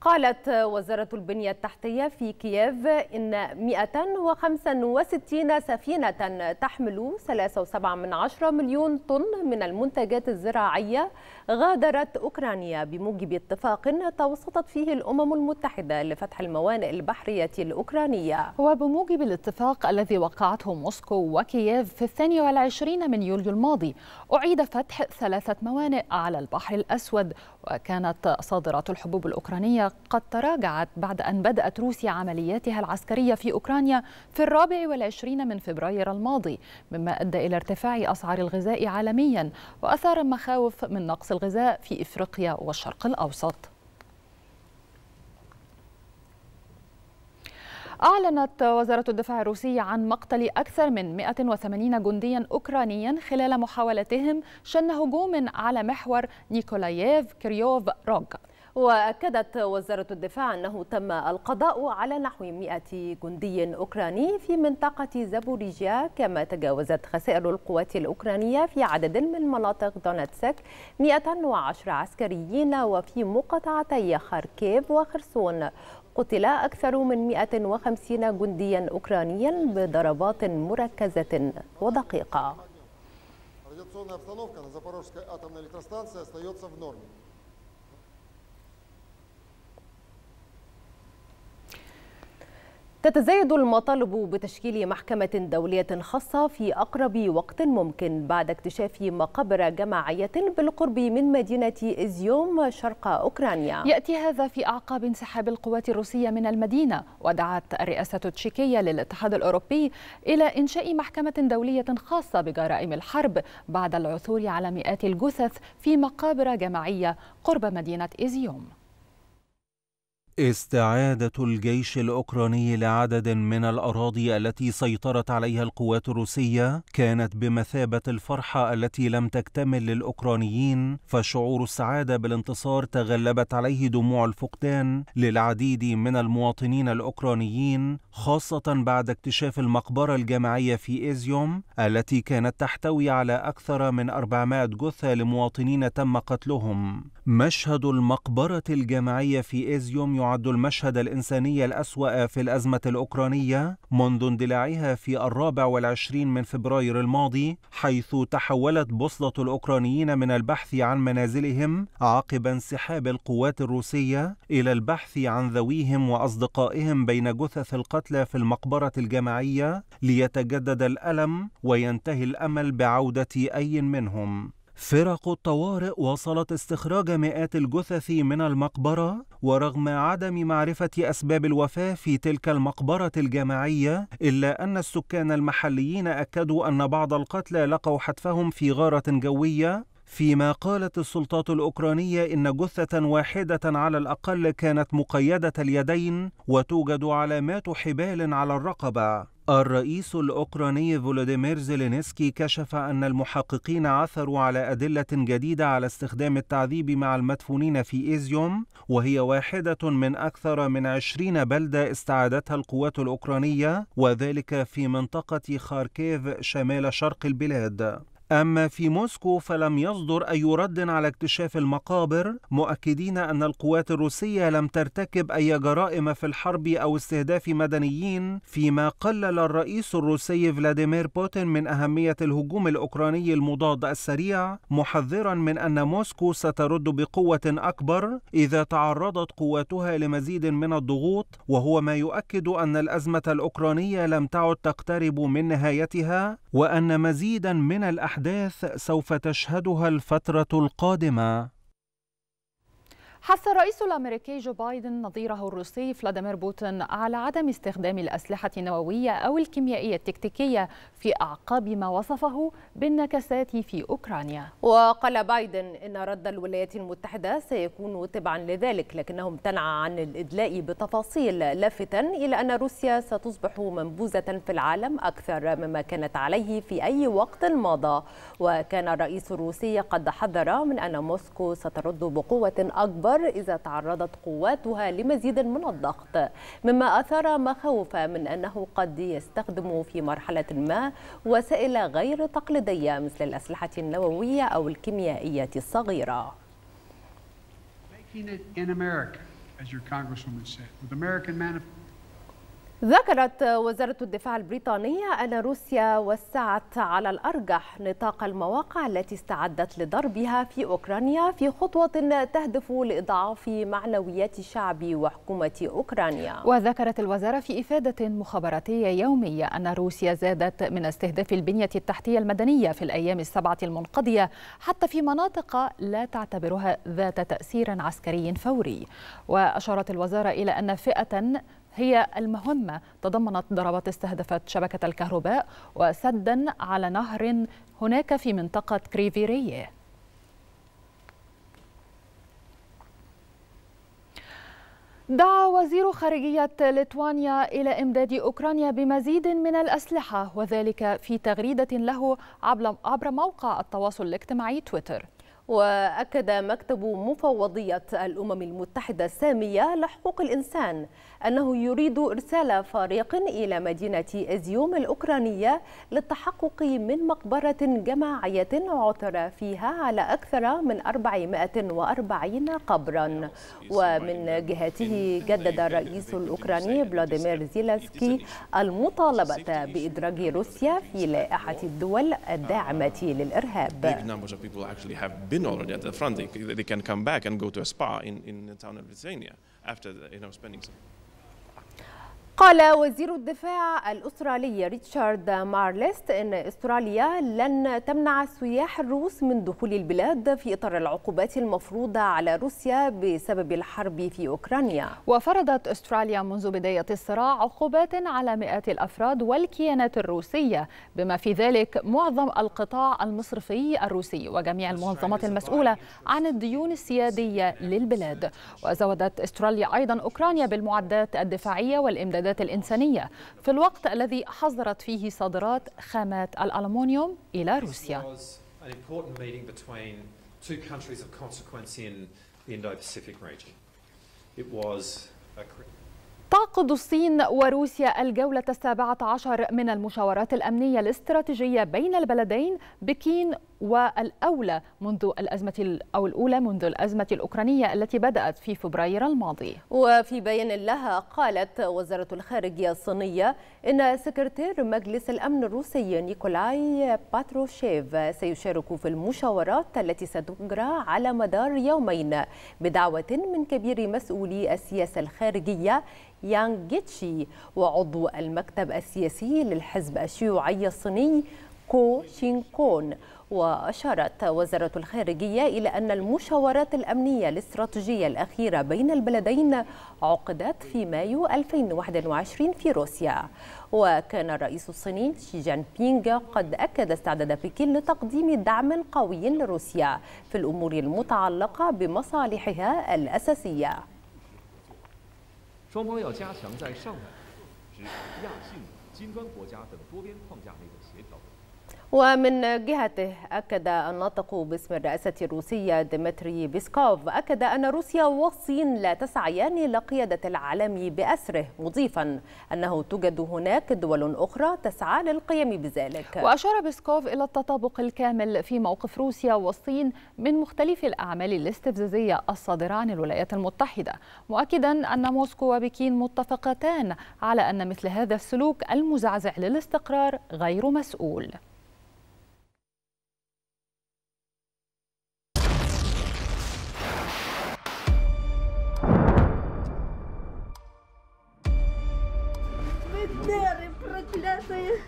قالت وزارة البنية التحتية في كييف إن 165 سفينة تحمل 3.7 مليون طن من المنتجات الزراعية غادرت أوكرانيا بموجب اتفاق توسطت فيه الأمم المتحدة لفتح الموانئ البحرية الأوكرانية وبموجب الاتفاق الذي وقعته موسكو وكييف في 22 من يوليو الماضي أعيد فتح ثلاثة موانئ على البحر الأسود وكانت صادرات الحبوب الأوكرانية قد تراجعت بعد أن بدأت روسيا عملياتها العسكرية في أوكرانيا في الرابع والعشرين من فبراير الماضي مما أدى إلى ارتفاع أسعار الغذاء عالميا وأثار مخاوف من نقص الغذاء في إفريقيا والشرق الأوسط أعلنت وزارة الدفاع الروسية عن مقتل أكثر من 180 جنديا أوكرانيا خلال محاولتهم شن هجوم على محور نيكولاييف كريوف روغ وأكدت وزارة الدفاع أنه تم القضاء على نحو 100 جندي أوكراني في منطقة زابوريجيا كما تجاوزت خسائر القوات الأوكرانية في عدد من مناطق دونتسك 110 عسكريين وفي مقاطعتي خاركيف وخرسون قتل أكثر من 150 جنديا أوكرانيا بضربات مركزة ودقيقة. تتزايد المطالب بتشكيل محكمة دولية خاصة في أقرب وقت ممكن بعد اكتشاف مقابر جماعية بالقرب من مدينة إزيوم شرق أوكرانيا يأتي هذا في أعقاب انسحاب القوات الروسية من المدينة ودعت الرئاسة التشيكية للاتحاد الأوروبي إلى إنشاء محكمة دولية خاصة بجرائم الحرب بعد العثور على مئات الجثث في مقابر جماعية قرب مدينة إزيوم استعادة الجيش الأوكراني لعدد من الأراضي التي سيطرت عليها القوات الروسية كانت بمثابة الفرحة التي لم تكتمل للأوكرانيين فشعور السعادة بالانتصار تغلبت عليه دموع الفقدان للعديد من المواطنين الأوكرانيين خاصة بعد اكتشاف المقبرة الجماعية في إيزيوم التي كانت تحتوي على أكثر من 400 جثة لمواطنين تم قتلهم مشهد المقبرة الجماعية في إيزيوم يعد المشهد الإنساني الأسوأ في الأزمة الأوكرانية منذ اندلاعها في الرابع والعشرين من فبراير الماضي حيث تحولت بوصلة الأوكرانيين من البحث عن منازلهم عقب انسحاب القوات الروسية إلى البحث عن ذويهم وأصدقائهم بين جثث القتلى في المقبرة الجماعية ليتجدد الألم وينتهي الأمل بعودة أي منهم فرق الطوارئ واصلت استخراج مئات الجثث من المقبرة ورغم عدم معرفة أسباب الوفاة في تلك المقبرة الجماعية إلا أن السكان المحليين أكدوا أن بعض القتلى لقوا حتفهم في غارة جوية فيما قالت السلطات الأوكرانية إن جثة واحدة على الأقل كانت مقيدة اليدين وتوجد علامات حبال على الرقبة الرئيس الأوكراني فولوديمير زيلينسكي كشف أن المحققين عثروا على أدلة جديدة على استخدام التعذيب مع المدفونين في إيزيوم وهي واحدة من أكثر من عشرين بلدة استعادتها القوات الأوكرانية وذلك في منطقة خاركيف شمال شرق البلاد أما في موسكو فلم يصدر أي رد على اكتشاف المقابر مؤكدين أن القوات الروسية لم ترتكب أي جرائم في الحرب أو استهداف مدنيين فيما قلل الرئيس الروسي فلاديمير بوتين من أهمية الهجوم الأوكراني المضاد السريع محذرا من أن موسكو سترد بقوة أكبر إذا تعرضت قواتها لمزيد من الضغوط وهو ما يؤكد أن الأزمة الأوكرانية لم تعد تقترب من نهايتها وأن مزيدا من الأحداث الاحداث سوف تشهدها الفترة القادمة حث الرئيس الامريكي جو بايدن نظيره الروسي فلاديمير بوتين على عدم استخدام الاسلحه النوويه او الكيميائيه التكتيكيه في اعقاب ما وصفه بالنكسات في اوكرانيا. وقال بايدن ان رد الولايات المتحده سيكون تبعا لذلك لكنه امتنع عن الادلاء بتفاصيل لافتا الى ان روسيا ستصبح منبوذه في العالم اكثر مما كانت عليه في اي وقت مضى وكان الرئيس الروسي قد حذر من ان موسكو سترد بقوه اكبر الأخر إذا تعرضت قواتها لمزيد من الضغط مما أثار مخاوف من أنه قد يستخدم في مرحلة ما وسائل غير تقليدية مثل الأسلحة النووية أو الكيميائية الصغيرة Making it in America, as your congresswoman said, with American ذكرت وزارة الدفاع البريطانية أن روسيا وسعت على الأرجح نطاق المواقع التي استعدت لضربها في أوكرانيا في خطوة تهدف لإضعاف معنويات شعب وحكومة أوكرانيا وذكرت الوزارة في إفادة مخابراتية يومية أن روسيا زادت من استهداف البنية التحتية المدنية في الأيام السبعة المنقضية حتى في مناطق لا تعتبرها ذات تأثير عسكري فوري وأشارت الوزارة إلى أن فئة هي المهمة تضمنت ضربات استهدفت شبكة الكهرباء وسدا على نهر هناك في منطقة كريفيريه دعا وزير خارجية ليتوانيا إلى إمداد أوكرانيا بمزيد من الأسلحة وذلك في تغريدة له عبر موقع التواصل الاجتماعي تويتر وأكد مكتب مفوضية الأمم المتحدة السامية لحقوق الإنسان أنه يريد إرسال فريق إلى مدينة إزيوم الأوكرانية للتحقق من مقبرة جماعية عثر فيها على أكثر من 440 قبرا ومن جهته جدد الرئيس الأوكراني فلاديمير زيلاسكي المطالبة بإدراج روسيا في لائحة الدول الداعمة للإرهاب been already at the front. They, they can come back and go to a spa in, in the town of Lithuania after the, you know spending some. قال وزير الدفاع الأسترالي ريتشارد مارليست أن أستراليا لن تمنع السياح الروس من دخول البلاد في إطار العقوبات المفروضة على روسيا بسبب الحرب في أوكرانيا وفرضت أستراليا منذ بداية الصراع عقوبات على مئات الأفراد والكيانات الروسية بما في ذلك معظم القطاع المصرفي الروسي وجميع المنظمات المسؤولة عن الديون السيادية للبلاد وزودت أستراليا أيضا أوكرانيا بالمعدات الدفاعية والإمدادات المساعدات الإنسانية في الوقت الذي حظرت فيه صادرات خامات الألمنيوم إلى روسيا تعقد الصين وروسيا الجولة السابعة عشر من المشاورات الأمنية الاستراتيجية بين البلدين بكين والأولى منذ الأزمة أو الأولى منذ الأزمة الأوكرانية التي بدأت في فبراير الماضي وفي بيان لها قالت وزارة الخارجية الصينية إن سكرتير مجلس الأمن الروسي نيكولاي باتروشيف سيشارك في المشاورات التي ستجرى على مدار يومين بدعوة من كبير مسؤولي السياسة الخارجية يانغ جيتشي وعضو المكتب السياسي للحزب الشيوعي الصيني كو شينكون وأشارت وزارة الخارجية إلى أن المشاورات الأمنية الاستراتيجية الأخيرة بين البلدين عقدت في مايو 2021 في روسيا وكان الرئيس الصيني شي جان بينغ قد أكد استعداد بكين لتقديم دعم قوي لروسيا في الأمور المتعلقة بمصالحها الأساسية ومن جهته أكد الناطق باسم الرئاسة الروسية ديمتري بيسكوف أكد أن روسيا والصين لا تسعيان لقيادة العالم بأسره مضيفا أنه توجد هناك دول أخرى تسعى للقيام بذلك وأشار بيسكوف إلى التطابق الكامل في موقف روسيا والصين من مختلف الأعمال الاستفزازية الصادرة عن الولايات المتحدة مؤكدا أن موسكو وبكين متفقتان على أن مثل هذا السلوك المزعزع للاستقرار غير مسؤول Бандери проклятые!